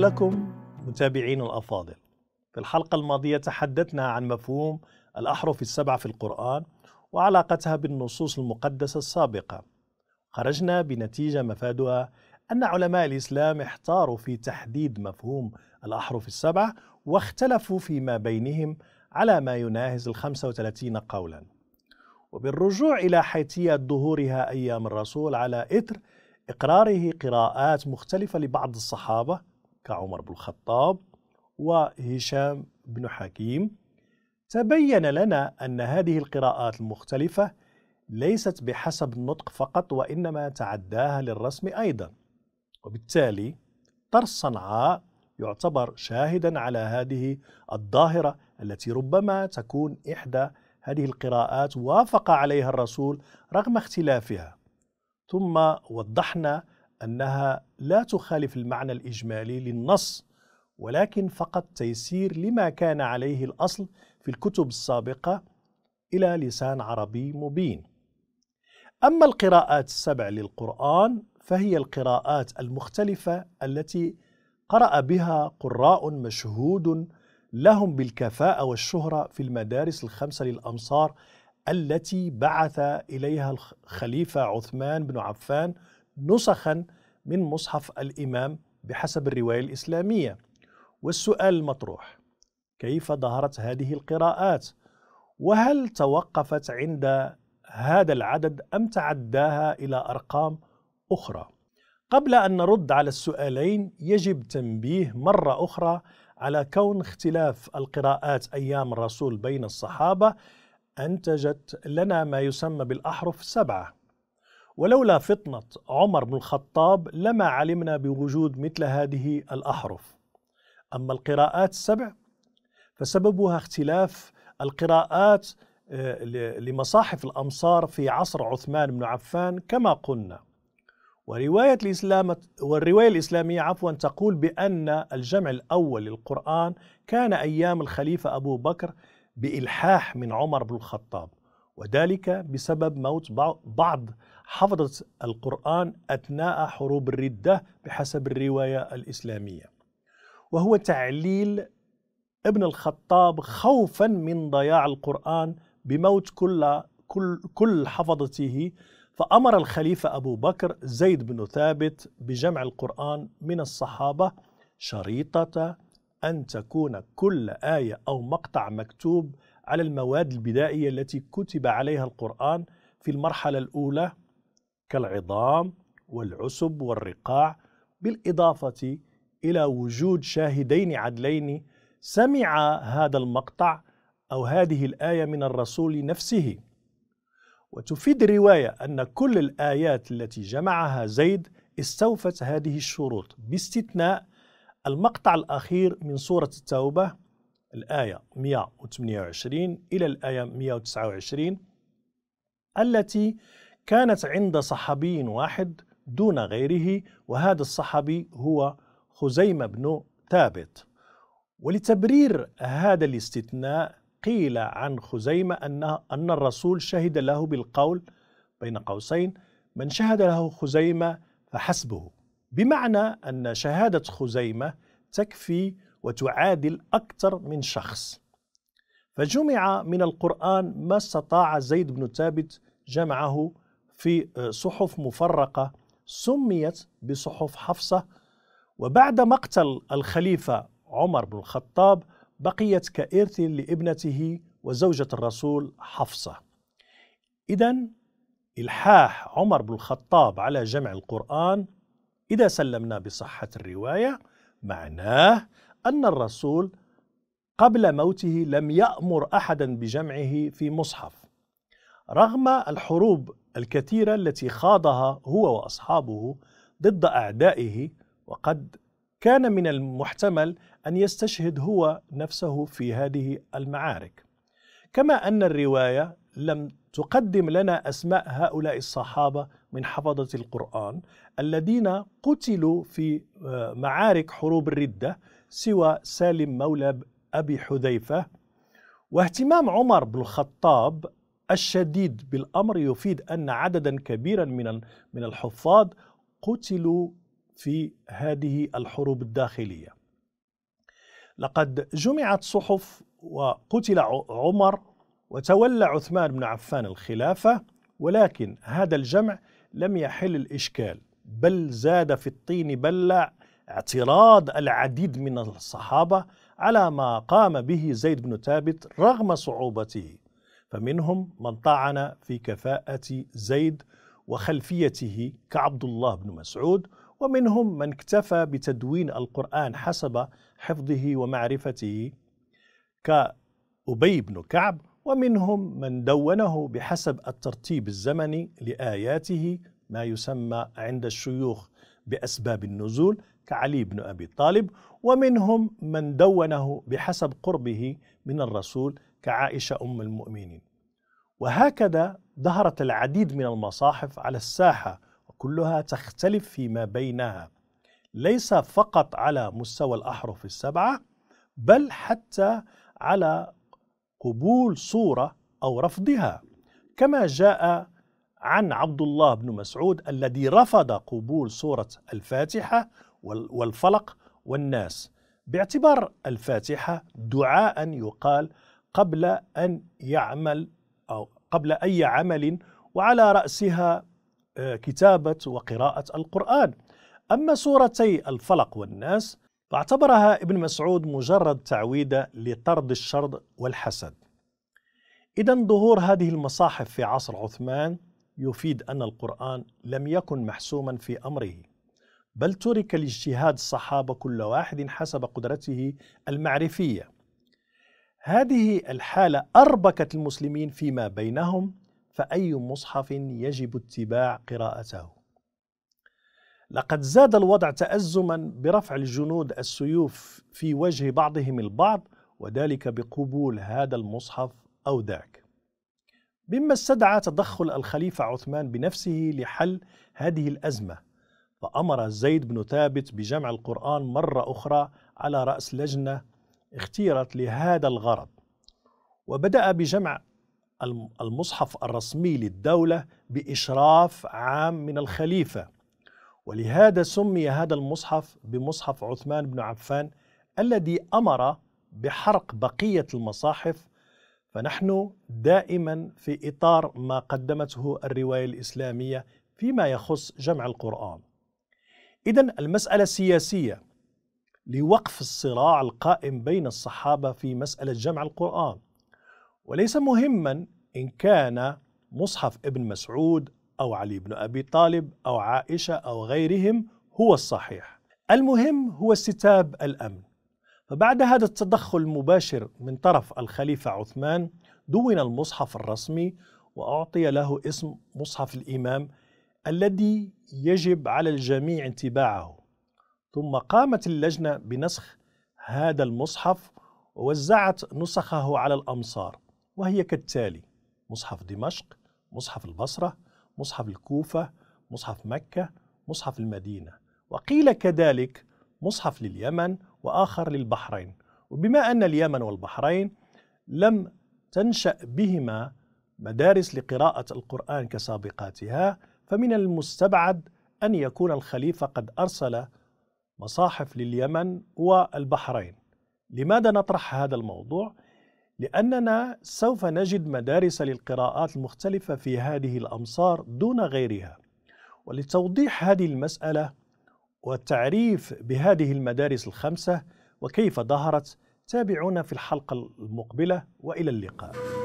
لكم متابعين الأفاضل في الحلقة الماضية تحدثنا عن مفهوم الأحرف السبعة في القرآن وعلاقتها بالنصوص المقدسة السابقة خرجنا بنتيجة مفادها أن علماء الإسلام احتاروا في تحديد مفهوم الأحرف السبعة واختلفوا فيما بينهم على ما يناهز ال 35 قولا وبالرجوع إلى حيثية ظهورها أيام الرسول على إثر إقراره قراءات مختلفة لبعض الصحابة كعمر بن الخطاب وهشام بن حكيم تبين لنا أن هذه القراءات المختلفة ليست بحسب النطق فقط وإنما تعداها للرسم أيضا وبالتالي طرس صنعاء يعتبر شاهدا على هذه الظاهرة التي ربما تكون إحدى هذه القراءات وافق عليها الرسول رغم اختلافها ثم وضحنا أنها لا تخالف المعنى الإجمالي للنص ولكن فقط تيسير لما كان عليه الأصل في الكتب السابقة إلى لسان عربي مبين أما القراءات السبع للقرآن فهي القراءات المختلفة التي قرأ بها قراء مشهود لهم بالكفاءة والشهرة في المدارس الخمسة للأمصار التي بعث إليها الخليفة عثمان بن عفان نسخا من مصحف الإمام بحسب الرواية الإسلامية والسؤال المطروح كيف ظهرت هذه القراءات وهل توقفت عند هذا العدد أم تعداها إلى أرقام أخرى قبل أن نرد على السؤالين يجب تنبيه مرة أخرى على كون اختلاف القراءات أيام الرسول بين الصحابة أنتجت لنا ما يسمى بالأحرف السبعة ولولا فطنة عمر بن الخطاب لما علمنا بوجود مثل هذه الأحرف أما القراءات السبع فسببها اختلاف القراءات آه، لمصاحف الأمصار في عصر عثمان بن عفان كما قلنا ورواية الإسلام والرواية الإسلامية عفوا تقول بأن الجمع الأول للقرآن كان أيام الخليفة أبو بكر بإلحاح من عمر بن الخطاب وذلك بسبب موت بعض حفظت القرآن أثناء حروب الردة بحسب الرواية الإسلامية وهو تعليل ابن الخطاب خوفا من ضياع القرآن بموت كل كل كل حفظته فأمر الخليفة أبو بكر زيد بن ثابت بجمع القرآن من الصحابة شريطة أن تكون كل آية أو مقطع مكتوب على المواد البدائية التي كتب عليها القرآن في المرحلة الأولى كالعظام والعسب والرقاع بالإضافة إلى وجود شاهدين عدلين سمع هذا المقطع أو هذه الآية من الرسول نفسه وتفيد الرواية أن كل الآيات التي جمعها زيد استوفت هذه الشروط باستثناء المقطع الأخير من سورة التوبة الآية 128 إلى الآية 129 التي كانت عند صحابي واحد دون غيره وهذا الصحابي هو خزيمة بن ثابت ولتبرير هذا الاستثناء قيل عن خزيمة أن, أن الرسول شهد له بالقول بين قوسين من شهد له خزيمة فحسبه بمعنى أن شهادة خزيمة تكفي وتعادل أكثر من شخص فجمع من القرآن ما استطاع زيد بن ثابت جمعه في آه، صحف مفرقة سميت بصحف حفصة وبعد مقتل الخليفة عمر بن الخطاب بقيت كإرث لابنته وزوجة الرسول حفصة إذا إلحاح عمر بن الخطاب على جمع القرآن إذا سلمنا بصحة الرواية معناه أن الرسول قبل موته لم يأمر أحدا بجمعه في مصحف رغم الحروب الكثيرة التي خاضها هو وأصحابه ضد أعدائه وقد كان من المحتمل أن يستشهد هو نفسه في هذه المعارك كما أن الرواية لم تقدم لنا أسماء هؤلاء الصحابة من حفظة القرآن الذين قتلوا في آه، معارك حروب الردة سوى سالم مولى أبي حذيفة واهتمام عمر بن الخطاب الشديد بالامر يفيد ان عددا كبيرا من من الحفاظ قتلوا في هذه الحروب الداخليه. لقد جمعت صحف وقتل عمر وتولى عثمان بن عفان الخلافه ولكن هذا الجمع لم يحل الاشكال بل زاد في الطين بلة اعتراض العديد من الصحابه على ما قام به زيد بن ثابت رغم صعوبته فمنهم من طعن في كفاءة زيد وخلفيته كعبد الله بن مسعود ومنهم من اكتفى بتدوين القرآن حسب حفظه ومعرفته كأبي بن كعب ومنهم من دونه بحسب الترتيب الزمني لآياته ما يسمى عند الشيوخ بأسباب النزول كعلي بن أبي طالب ومنهم من دونه بحسب قربه من الرسول كعائشة أم المؤمنين وهكذا ظهرت العديد من المصاحف على الساحة وكلها تختلف فيما بينها ليس فقط على مستوى الأحرف السبعة بل حتى على قبول صورة أو رفضها كما جاء عن عبد الله بن مسعود الذي رفض قبول سورة الفاتحة والفلق والناس باعتبار الفاتحة دعاء يقال قبل أن يعمل أو قبل أي عمل وعلى رأسها آه، كتابة وقراءة القرآن أما سورتي الفلق والناس فاعتبرها ابن مسعود مجرد تعويدة لطرد الشر والحسد إذا ظهور هذه المصاحف في عصر عثمان يفيد أن القرآن لم يكن محسوما في أمره بل ترك لاجتهاد الصحابة كل واحد حسب قدرته المعرفية هذه الحالة أربكت المسلمين فيما بينهم فأي مصحف يجب اتباع قراءته لقد زاد الوضع تأزما برفع الجنود السيوف في وجه بعضهم البعض وذلك بقبول هذا المصحف أو ذاك مما استدعى تدخل الخليفة عثمان بنفسه لحل هذه الأزمة فأمر زيد بن ثابت بجمع القرآن مرة أخرى على رأس لجنة اختيرت لهذا الغرض وبدأ بجمع المصحف الرسمي للدولة بإشراف عام من الخليفة ولهذا سمي هذا المصحف بمصحف عثمان بن عفان الذي أمر بحرق بقية المصاحف فنحن دائما في إطار ما قدمته الرواية الإسلامية فيما يخص جمع القرآن إذا المسألة السياسيه لوقف الصراع القائم بين الصحابة في مسألة جمع القرآن وليس مهما إن كان مصحف ابن مسعود أو علي بن أبي طالب أو عائشة أو غيرهم هو الصحيح المهم هو استتاب الأمن فبعد هذا التدخل المباشر من طرف الخليفة عثمان دون المصحف الرسمي وأعطي له اسم مصحف الإمام الذي يجب على الجميع اتباعه ثم قامت اللجنة بنسخ هذا المصحف ووزعت نسخه على الأمصار وهي كالتالي مصحف دمشق مصحف البصرة مصحف الكوفة مصحف مكة مصحف المدينة وقيل كذلك مصحف لليمن وآخر للبحرين وبما أن اليمن والبحرين لم تنشأ بهما مدارس لقراءة القرآن كسابقاتها فمن المستبعد أن يكون الخليفة قد أرسل مصاحف لليمن والبحرين لماذا نطرح هذا الموضوع؟ لأننا سوف نجد مدارس للقراءات المختلفة في هذه الأمصار دون غيرها ولتوضيح هذه المسألة والتعريف بهذه المدارس الخمسة وكيف ظهرت تابعونا في الحلقة المقبلة وإلى اللقاء